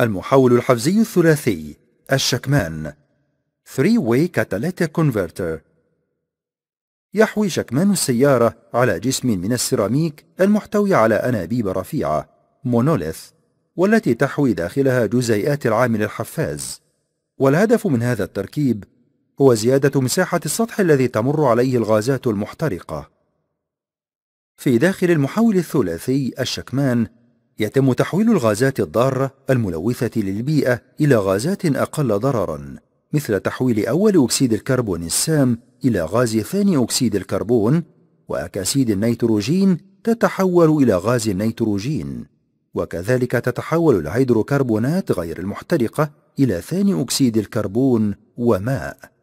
المحول الحفزي الثلاثي الشكمان 3-way catalytic converter يحوي شكمان السيارة على جسم من السيراميك المحتوي على أنابيب رفيعة مونوليث والتي تحوي داخلها جزيئات العامل الحفاز والهدف من هذا التركيب هو زيادة مساحة السطح الذي تمر عليه الغازات المحترقة في داخل المحول الثلاثي الشكمان يتم تحويل الغازات الضارة الملوثة للبيئة إلى غازات أقل ضررا مثل تحويل أول أكسيد الكربون السام إلى غاز ثاني أكسيد الكربون وأكاسيد النيتروجين تتحول إلى غاز النيتروجين وكذلك تتحول الهيدروكربونات غير المحترقة إلى ثاني أكسيد الكربون وماء